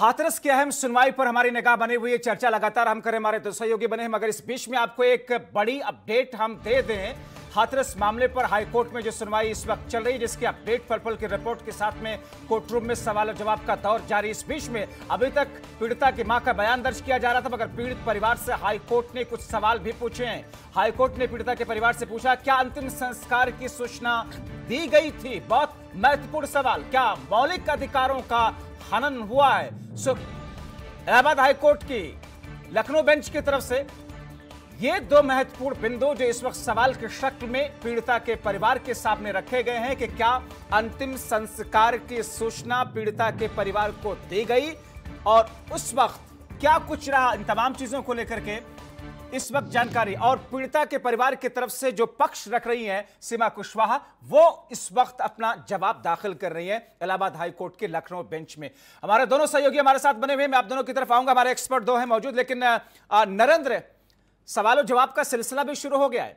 हाथरस की अहम सुनवाई पर हमारी निगाह बनी हुई है चर्चा लगातार हम करें हमारे तो सहयोगी बने हैं मगर इस बीच में आपको एक बड़ी अपडेट हम दे दें हाथरस मामले पर हाईकोर्ट में जो सुनवाई इस वक्त चल रही है जिसकी अपडेट पर्पल की रिपोर्ट के साथ में कोर्ट रूम में सवाल और जवाब का दौर जारी इस बीच में अभी तक पीड़िता की मां का बयान दर्ज किया जा रहा था मगर पीड़ित परिवार से हाईकोर्ट ने कुछ सवाल भी पूछे हैं हाईकोर्ट ने पीड़िता के परिवार से पूछा क्या अंतिम संस्कार की सूचना दी गई थी बहुत महत्वपूर्ण सवाल क्या मौलिक अधिकारों का हनन हुआ है इलाहाबाद हाईकोर्ट की लखनऊ बेंच की तरफ से ये दो महत्वपूर्ण बिंदु जो इस वक्त सवाल के शक्ल में पीड़िता के परिवार के सामने रखे गए हैं कि क्या अंतिम संस्कार की सूचना पीड़िता के परिवार को दी गई और उस वक्त क्या कुछ रहा इन तमाम चीजों को लेकर के इस वक्त जानकारी और पीड़िता के परिवार की तरफ से जो पक्ष रख रही हैं सीमा कुशवाहा वो इस वक्त अपना जवाब दाखिल कर रही है इलाहाबाद हाईकोर्ट के लखनऊ बेंच में हमारे दोनों सहयोगी हमारे साथ बने हुए मैं आप दोनों की तरफ आऊंगा हमारे एक्सपर्ट दो हैं मौजूद लेकिन नरेंद्र सवालों जवाब का सिलसिला भी शुरू हो गया है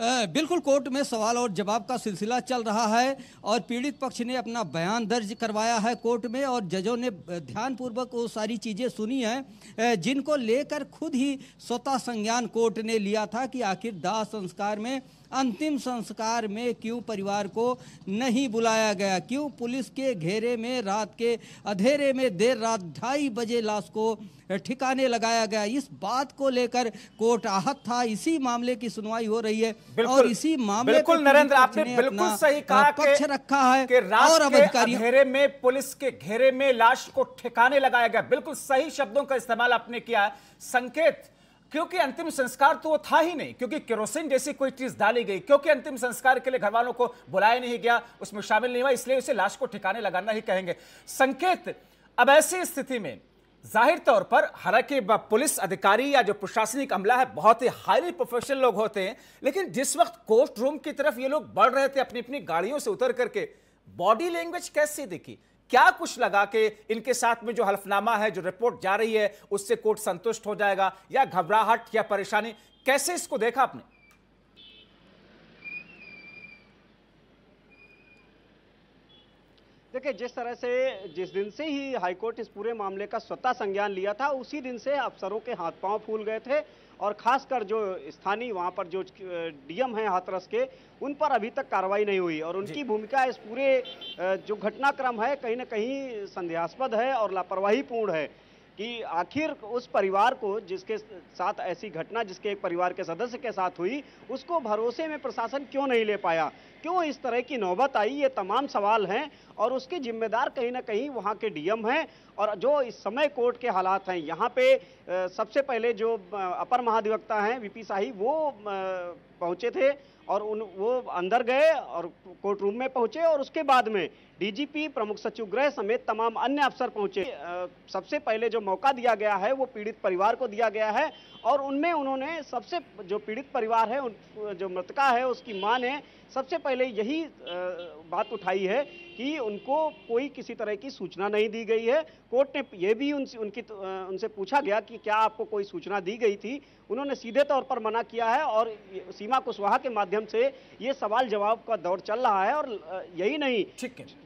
बिल्कुल कोर्ट में सवाल और जवाब का सिलसिला चल रहा है और पीड़ित पक्ष ने अपना बयान दर्ज करवाया है कोर्ट में और जजों ने ध्यानपूर्वक वो सारी चीज़ें सुनी हैं जिनको लेकर खुद ही स्वतः संज्ञान कोर्ट ने लिया था कि आखिर दाह संस्कार में अंतिम संस्कार में क्यों परिवार को नहीं बुलाया गया क्यों पुलिस के घेरे में रात के अधेरे में देर रात ढाई बजे लाश को ठिकाने लगाया गया इस बात को लेकर कोर्ट आहत था इसी मामले की सुनवाई हो रही है और इसी मामले बिल्कुल नरेंद्र आपने बिल्कुल सही कहा पक्ष रखा है कि और के घेरे में पुलिस के घेरे में लाश को ठिकाने लगाया गया बिल्कुल सही शब्दों का इस्तेमाल आपने किया संकेत क्योंकि अंतिम संस्कार तो वो था ही नहीं क्योंकि केरोसिन जैसी कोई चीज डाली गई क्योंकि अंतिम संस्कार के लिए घर वालों को बुलाया नहीं गया उसमें शामिल नहीं हुआ इसलिए उसे लाश को ठिकाने लगाना ही कहेंगे संकेत अब ऐसी स्थिति में जाहिर तौर पर हालांकि पुलिस अधिकारी या जो प्रशासनिक अमला है बहुत ही हाईली प्रोफेशनल लोग होते हैं लेकिन जिस वक्त कोर्ट रूम की तरफ ये लोग बढ़ रहे थे अपनी अपनी गाड़ियों से उतर करके बॉडी लैंग्वेज कैसे देखी क्या कुछ लगा के इनके साथ में जो हल्फनामा है जो रिपोर्ट जा रही है उससे कोर्ट संतुष्ट हो जाएगा या घबराहट या परेशानी कैसे इसको देखा आपने देखिए जिस तरह से जिस दिन से ही हाईकोर्ट इस पूरे मामले का स्वतः संज्ञान लिया था उसी दिन से अफसरों के हाथ पांव फूल गए थे और खासकर जो स्थानीय वहाँ पर जो डीएम हैं हाथरस के उन पर अभी तक कार्रवाई नहीं हुई और उनकी भूमिका इस पूरे जो घटनाक्रम है कहीं ना कहीं संदेहास्पद है और लापरवाही पूर्ण है कि आखिर उस परिवार को जिसके साथ ऐसी घटना जिसके एक परिवार के सदस्य के साथ हुई उसको भरोसे में प्रशासन क्यों नहीं ले पाया क्यों इस तरह की नौबत आई ये तमाम सवाल हैं और उसके जिम्मेदार कहीं ना कहीं वहाँ के डीएम हैं और जो इस समय कोर्ट के हालात हैं यहाँ पे सबसे पहले जो अपर महाधिवक्ता हैं वीपी साही वो पहुंचे थे और उन वो अंदर गए और कोर्ट रूम में पहुंचे और उसके बाद में डीजीपी प्रमुख सचिव गृह समेत तमाम अन्य अफसर पहुंचे सबसे पहले जो मौका दिया गया है वो पीड़ित परिवार को दिया गया है और उनमें उन्होंने सबसे जो पीड़ित परिवार है उन जो मृतका है उसकी मां ने सबसे पहले यही बात उठाई है कि उनको कोई किसी तरह की सूचना नहीं दी गई है कोर्ट ने यह भी उनसे उनकी तो, उनसे पूछा गया कि क्या आपको कोई सूचना दी गई थी उन्होंने सीधे तौर पर मना किया है और सीमा कुशवाहा के माध्यम से ये सवाल जवाब का दौर चल रहा है और यही नहीं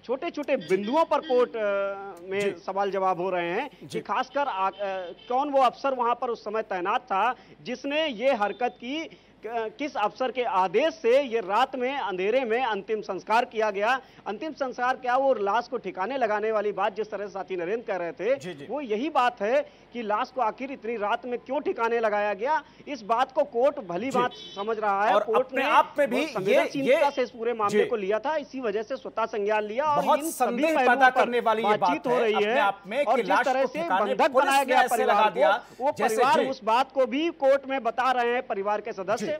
छोटे छोटे बिंदुओं पर कोर्ट में सवाल जवाब हो रहे हैं कि खासकर कौन वो अफसर वहाँ पर उस समय तैनात था जिसने ये हरकत की किस अफसर के आदेश से ये रात में अंधेरे में अंतिम संस्कार किया गया अंतिम संस्कार क्या वो लाश को ठिकाने लगाने वाली बात जिस तरह से साथी नरेंद्र कह रहे थे जी जी। वो यही बात है कि लाश को आखिर इतनी रात में क्यों ठिकाने लगाया गया इस बात को कोर्ट भली बात समझ रहा है कोर्ट ने आप में भी ये, ये, से इस पूरे मामले को लिया था इसी वजह से स्वतः संज्ञान लिया और इन सभी पैदा करने वाली बातचीत हो रही है और जिस तरह से बंधक बनाया गया परिवार को वो परिवार उस बात को भी कोर्ट में बता रहे हैं परिवार के सदस्य